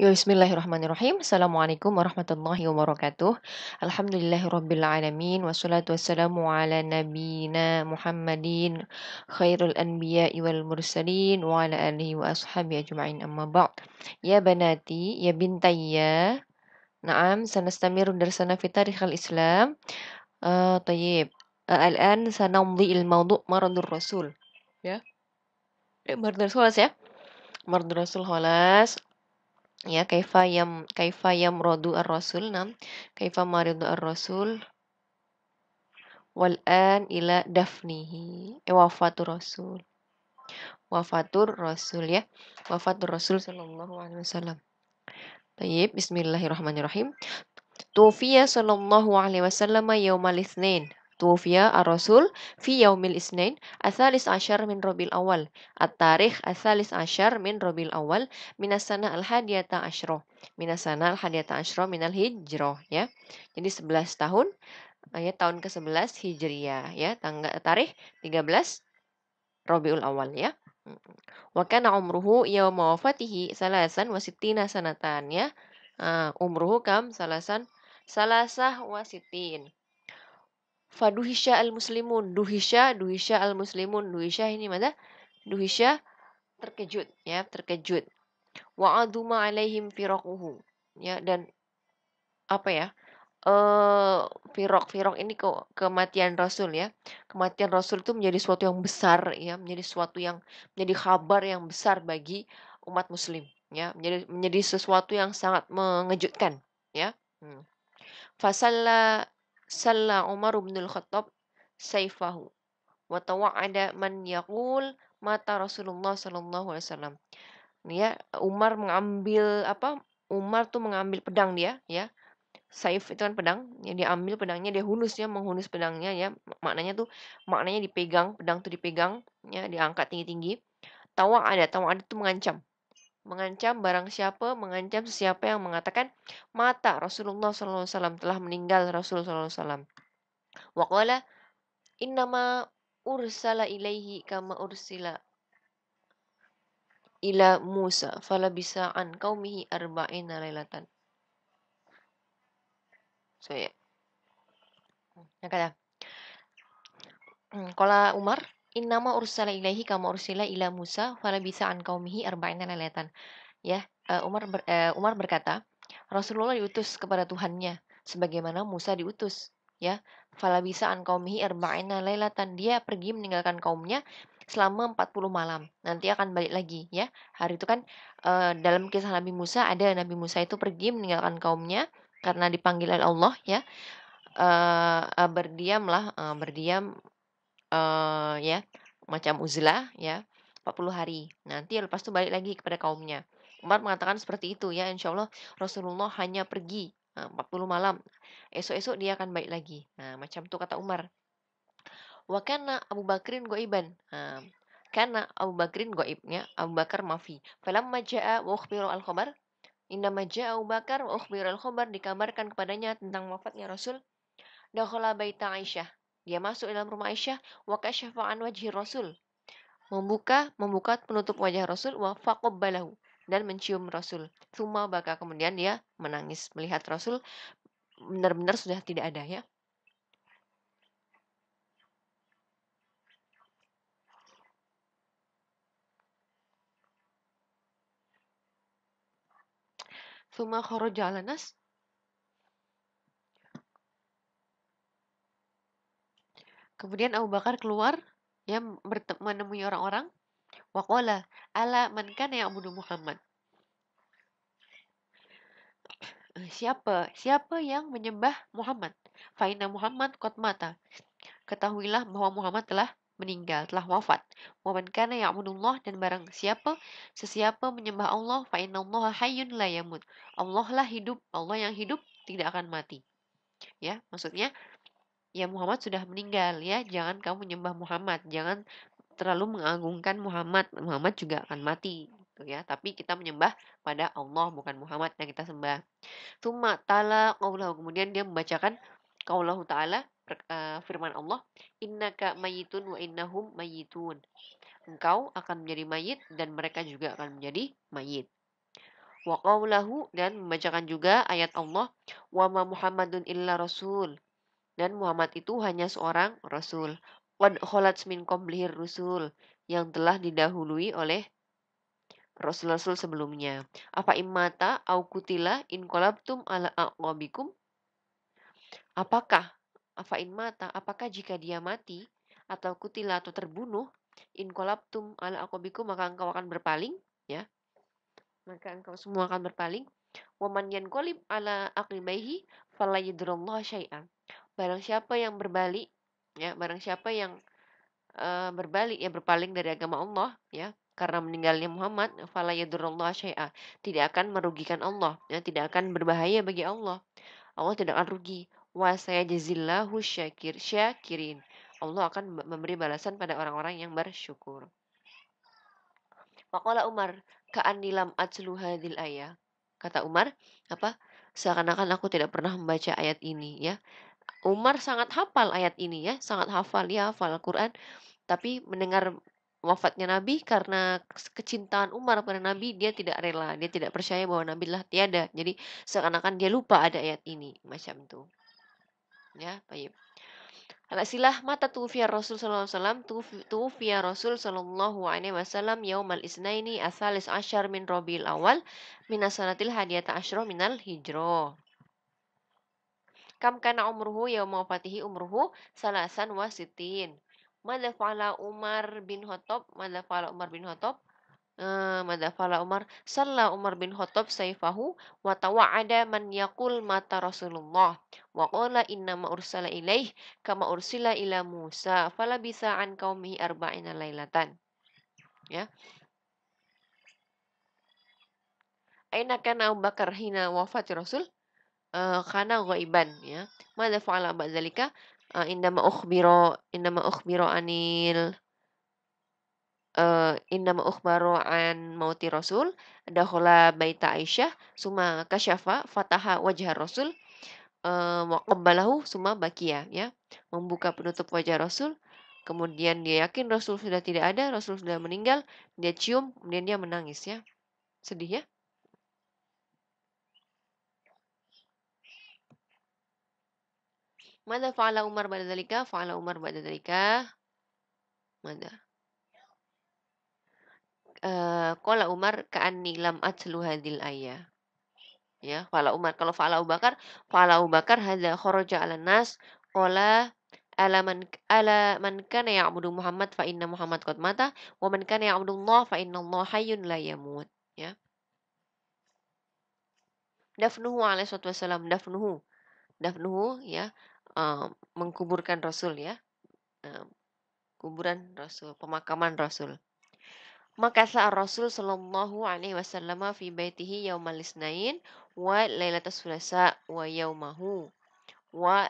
Ya, bismillahirrahmanirrahim. Assalamualaikum warahmatullahi wabarakatuh. Alhamdulillahirrabbilalamin. Wassalatu wassalamu ala nabina Muhammadin khairul anbiya wal mursalin wa ala alihi wa ashabi ajma'in amma ba'd. Ya banati, ya bintayya. Naam, sanastamiru darsana fi tarikhal islam. Uh, tayyib. uh, al الآن سنمضي الموضوع مرض rasul. ya yeah. Eh, الرسول rasul ya مرض rasul خلاص ya kaifa yam kaifa rodu ar-rasul nam kaifa maridu ar-rasul wal an ila dafnihi eh, wafatur rasul wafatur rasul ya wafatur rasul sallallahu alaihi wasallam bismillahirrahmanirrahim. Tufiya sallallahu alaihi wasallam yaumal itsnin Tuwfiya ar-Rasul fi yaumil isnain athalis asyar min Robil Awal. At-tarikh athalis asyar min Robil Awal minasana al-hadiyata asyroh. Minasana al-hadiyata asyroh al hijroh. Ya. Jadi 11 tahun ya tahun ke-11 hijriyah ya tanggal tarikh 13 robiul Awal ya. Wa kana umruhu yaum wafatihi salasan wa sittina sanatan ya. Uh, umruhu kam salasan salasah wasitin faduhisya al-muslimun. Duhisya, duhisya al-muslimun. Duhisya ini mana? Duhisya terkejut ya, terkejut. Wa aduma alaihim firaquhu. Ya, dan apa ya? Eh firok firok ini ke, kematian Rasul ya. Kematian Rasul itu menjadi suatu yang besar ya, menjadi suatu yang menjadi kabar yang besar bagi umat muslim ya, menjadi menjadi sesuatu yang sangat mengejutkan ya. Hmm. Fasalla Salla Umar bin Al-Khattab saifahu. Wa tawa'ada man yaqul mata Rasulullah sallallahu alaihi wasallam. Ya, Umar mengambil apa? Umar tuh mengambil pedang dia, ya. Saif itu kan pedang, ya dia ambil pedangnya, dia hunus ya, menghunus pedangnya ya. Maknanya tuh maknanya dipegang, pedang tuh dipegang, ya, diangkat tinggi-tinggi. Tawa ada, tawa ada tuh mengancam, Mengancam barang siapa, mengancam siapa yang mengatakan mata Rasulullah SAW telah meninggal Rasulullah SAW. Waqala innama ursala ilaihi kama ursila ila Musa bisa an qaumihi arba'ina lailatan. So ya. Yeah. Yang kata. Kala hmm, Umar Innama ursala ilahi kama ursila ila Musa fala bisa an qaumihi arba'ina lailatan. Ya, uh, Umar ber, uh, Umar berkata, Rasulullah diutus kepada Tuhannya sebagaimana Musa diutus, ya. Fala bisa an qaumihi arba'ina lailatan. Dia pergi meninggalkan kaumnya selama 40 malam. Nanti akan balik lagi, ya. Hari itu kan uh, dalam kisah Nabi Musa ada Nabi Musa itu pergi meninggalkan kaumnya karena dipanggil oleh Allah, ya. Uh, uh, berdiamlah uh, berdiam uh, ya macam uzlah ya 40 hari nanti lepas itu balik lagi kepada kaumnya Umar mengatakan seperti itu ya insya Allah Rasulullah hanya pergi 40 eh, malam esok-esok dia akan balik lagi nah, macam itu kata Umar wakana Abu Bakrin goiban nah, karena Abu Bakrin goibnya Abu Bakar mafi falamma majaa wa al khobar inna ja'a Abu Bakar wa al khobar dikabarkan kepadanya tentang wafatnya Rasul dakhala baita Aisyah dia masuk dalam rumah Aisyah, wa wajhi Rasul. Membuka, membuka penutup wajah Rasul, wa dan mencium Rasul. Suma baka kemudian dia menangis melihat Rasul benar-benar sudah tidak ada ya. Suma khoro jalanas, Kemudian Abu Bakar keluar, ya menemui orang-orang. Wakola, ala man kana ya'budu Muhammad. Siapa? Siapa yang menyembah Muhammad? Faina Muhammad kot mata. Ketahuilah bahwa Muhammad telah meninggal, telah wafat. Muhammad kana ya'budullah dan barang siapa sesiapa menyembah Allah, fa innallaha hayyun la yamut. Allah lah hidup, Allah yang hidup tidak akan mati. Ya, maksudnya ya Muhammad sudah meninggal ya jangan kamu menyembah Muhammad jangan terlalu mengagungkan Muhammad Muhammad juga akan mati gitu ya tapi kita menyembah pada Allah bukan Muhammad yang kita sembah Tuma tala Allah kemudian dia membacakan Allah ta'ala eh, firman Allah innaka mayitun wa innahum mayitun engkau akan menjadi mayit dan mereka juga akan menjadi mayit wa dan membacakan juga ayat Allah wa ma Muhammadun illa rasul dan Muhammad itu hanya seorang rasul. Qad kholat min qablihir rusul yang telah didahului oleh rasul-rasul sebelumnya. Apa imata au kutila in tum ala aqabikum? Apakah apa imata? Apakah jika dia mati atau kutila atau terbunuh in tum ala aqabikum maka engkau akan berpaling ya. Maka engkau semua akan berpaling. Waman yanqalib ala aqibaihi falayadurullah syai'an barang siapa yang berbalik ya barang siapa yang uh, berbalik ya berpaling dari agama Allah ya karena meninggalnya Muhammad fala yadurullah syai'a tidak akan merugikan Allah ya tidak akan berbahaya bagi Allah Allah tidak akan rugi wa sayajzillahu syakir syakirin Allah akan memberi balasan pada orang-orang yang bersyukur Faqala Umar ka'annilam atlu hadil ayah kata Umar apa seakan-akan aku tidak pernah membaca ayat ini ya Umar sangat hafal ayat ini ya, sangat hafal ya hafal Al-Qur'an, tapi mendengar wafatnya Nabi karena kecintaan Umar pada Nabi dia tidak rela dia tidak percaya bahwa Nabi lah tiada jadi seakan-akan dia lupa ada ayat ini macam itu ya baik Anak silah mata tufiya Rasul sallallahu alaihi wasallam tufiya Rasul sallallahu alaihi wasallam yaumal isnaini asalis asyar min Rabiul awal min asanatil hadiyata asyra minal hijrah Kam kana umruhu ya mau fatihi umruhu salasan wasitin. Mada fala Umar bin Khattab? Mada fala Umar bin Khattab? Uh, eh, Mada fala Umar? Salah Umar bin Khattab saifahu wa tawa'ada man yakul mata Rasulullah. Wa qala innama ursala ilaih kama ursila ila Musa. Fala bisa an arba arba'ina lailatan. Ya. Aina kana Abu Bakar hina wafat Rasul? Eh, karena kana ghaiban ya. Madza fa'ala ba'dzalika? Eh, indama ukhbiro indama ukhbiro anil uh, innama ukhbaru an mauti rasul dakhala baita aisyah suma kasyafa fataha wajah rasul uh, waqabbalahu suma bakia ya membuka penutup wajah rasul kemudian dia yakin rasul sudah tidak ada rasul sudah meninggal dia cium kemudian dia menangis ya sedih ya Mada fa'ala Umar ba'da dalika? Fa'ala Umar ba'da dalika. Mada? Uh, kola Umar ka'anni lam atlu hadil ayah. Ya, fa'ala Umar. Kalau fa'ala Abu Bakar, fa'ala Abu Bakar hadza kharaja 'ala nas Kala ala man ala man kana ya'budu Muhammad fa inna Muhammad qad mata wa man kana ya'budu Allah fa inna Allah hayyun la yamut ya dafnuhu alaihi wassalam dafnuhu dafnuhu ya mengkuburkan Rasul ya. Uh, kuburan Rasul, pemakaman Rasul. Maka saat Rasul Shallallahu Alaihi Wasallam fi baitihi yaumal isnain wa lailatul sulasa wa yaumahu wa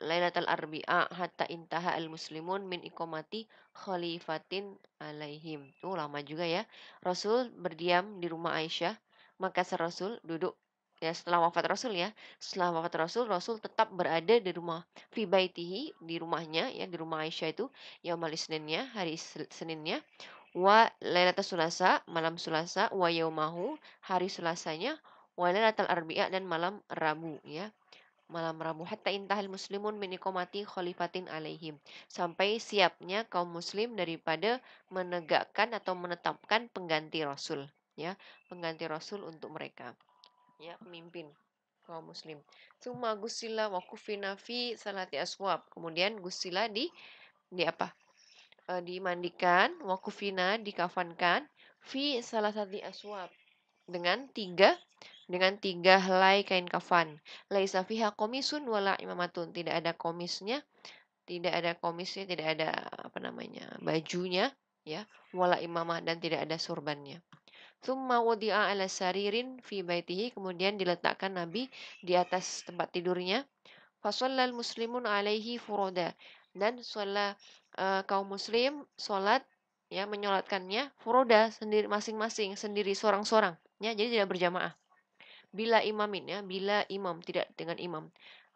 lailatul arbi'a hatta intaha al muslimun min ikomati khalifatin alaihim. Oh lama juga ya. Rasul berdiam di rumah Aisyah. Maka Rasul duduk ya setelah wafat Rasul ya setelah wafat Rasul Rasul tetap berada di rumah fibaitihi di rumahnya ya di rumah Aisyah itu ya malam Seninnya hari Seninnya wa lailatul sulasa malam sulasa wa yaumahu hari sulasanya wa lailatul arbi'a dan malam Rabu ya malam Rabu hatta intahil muslimun min iqamati khalifatin alaihim sampai siapnya kaum muslim daripada menegakkan atau menetapkan pengganti rasul ya pengganti rasul untuk mereka ya pemimpin kaum muslim. Cuma gusila wa kufina fi salati aswab. Kemudian gusila di di apa? E, dimandikan, wa kufina dikafankan fi salah aswab dengan tiga dengan tiga helai kain kafan. Laisa fiha komisun wala imamatun. Tidak ada komisnya, tidak ada komisnya, tidak ada apa namanya bajunya, ya. Wala imamah dan tidak ada surbannya. Tsumma wudi'a ala saririn fi baitihi. Kemudian diletakkan Nabi di atas tempat tidurnya. Fasallal muslimun alaihi furoda. Dan sholat uh, eh, kaum muslim sholat ya menyolatkannya furoda sendiri masing-masing sendiri seorang-seorang ya jadi tidak berjamaah bila imamin ya bila imam tidak dengan imam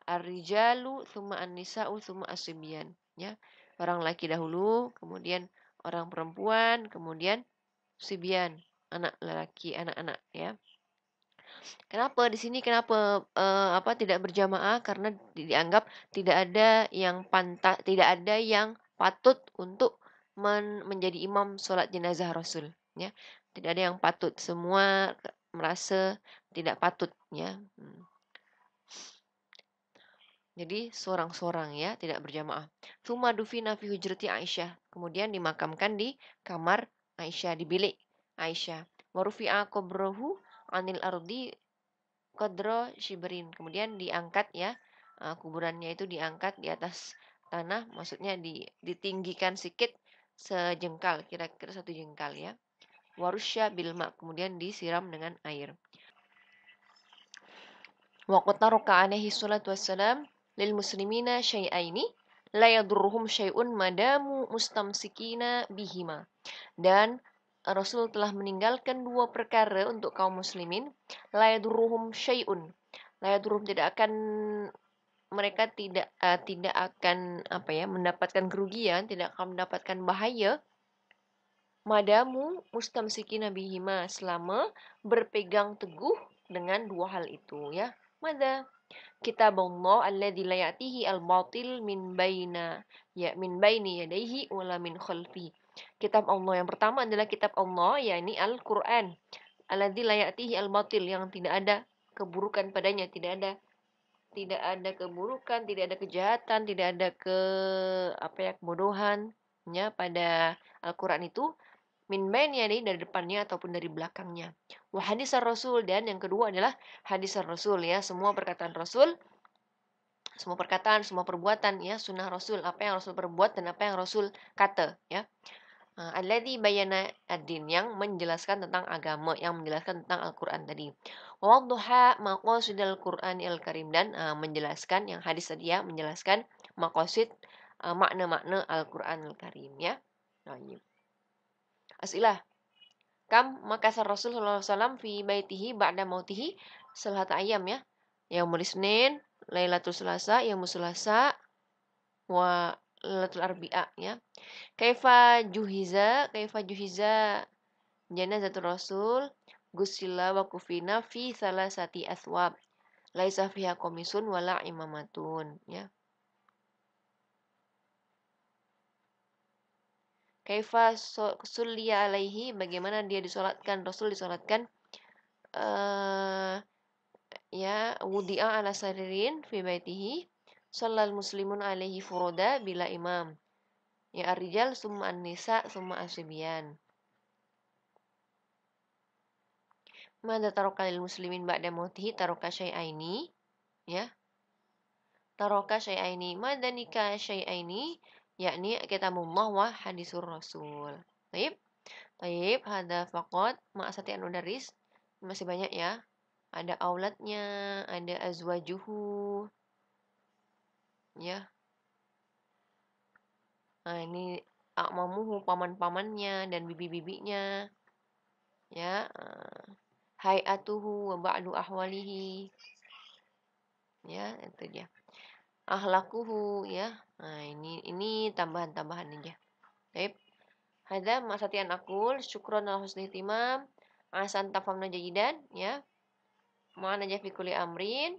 arrijalu thumma an-nisa'u thumma asbiyan ya orang laki dahulu kemudian orang perempuan kemudian sibian anak lelaki, anak-anak ya. Kenapa di sini kenapa uh, apa tidak berjamaah karena dianggap tidak ada yang pantas tidak ada yang patut untuk men menjadi imam sholat jenazah Rasul ya. Tidak ada yang patut, semua merasa tidak patut ya. Hmm. Jadi seorang-seorang ya, tidak berjamaah. Thumma dufina fi hujrati Aisyah. Kemudian dimakamkan di kamar Aisyah di bilik Aisyah. Warufi'a kubrohu anil ardi kodro shibrin. Kemudian diangkat ya, e, kuburannya itu diangkat di atas tanah, maksudnya di ditinggikan sedikit sejengkal, kira-kira satu jengkal ya. Warusya bilma, kemudian disiram dengan air. Waktu qataruka anehi salatu wassalam lil muslimina syai'aini la yadurruhum syai'un madamu mustamsikina bihima. Dan Rasul telah meninggalkan dua perkara untuk kaum muslimin, layadurruhum syai'un. Layadurruhum tidak akan mereka tidak uh, tidak akan apa ya mendapatkan kerugian, tidak akan mendapatkan bahaya madamu mustamsiki nabihima selama berpegang teguh dengan dua hal itu ya. Mada kita Allah alladzi la al-batil min baina ya min baini ya wala min khalfi kitab Allah. Yang pertama adalah kitab Allah, yakni Al-Quran. Alladzi layatihi al-matil, yang tidak ada keburukan padanya, tidak ada tidak ada keburukan, tidak ada kejahatan, tidak ada ke apa ya kebodohan ya pada Al-Quran itu min ya nih dari depannya ataupun dari belakangnya. Wa hadis Rasul dan yang kedua adalah hadis Rasul ya, semua perkataan Rasul semua perkataan, semua perbuatan ya, sunnah Rasul, apa yang Rasul perbuat dan apa yang Rasul kata ya. Eh, Alladhi bayana ad-din yang menjelaskan tentang agama, yang menjelaskan tentang Al-Qur'an tadi. Wadduha al-Quran Qur'anil Karim dan uh, menjelaskan yang hadis tadi ya, menjelaskan maqasid uh, makna-makna Al-Qur'anil Karim ya. Nah, Asilah. Kam makasar Rasul sallallahu alaihi wasallam fi baitihi ba'da mautihi salata ayam ya. Yaumul Isnin, Lailatul Selasa, Yaumul Selasa wa Lailatul Arbi'a ya. Kaifa juhiza, kaifa juhiza janazatul Rasul gusila wa kufina fi salasati aswab. Laisa fiha komisun wala imamatun ya. Kaifa suliya alaihi bagaimana dia disolatkan Rasul disolatkan uh, ya wudi'a ala saririn fi baitihi Sallal muslimun alaihi furoda bila imam. Ya arrijal summa an-nisa summa asibyan. Mada taroka lil muslimin ba'da mautihi taroka syai'aini. Ya. Taroka syai'aini. Mada nikah syai'aini. Yakni mullah wa hadisur rasul. taib taib Hada faqot. Ma'asati anudaris. Masih banyak ya. Ada aulatnya. Ada azwajuhu ya. Nah, ini akmamuhu paman-pamannya dan bibi-bibinya. Ya. Eh. atuhu wa ba'du ahwalihi. Ya, itu dia. Ahlakuhu ya. Nah, ini ini tambahan-tambahan aja. Baik. Hadza masatian akul syukron al husnil timam asan tafamna jayidan ya. Ma'ana jafikuli amrin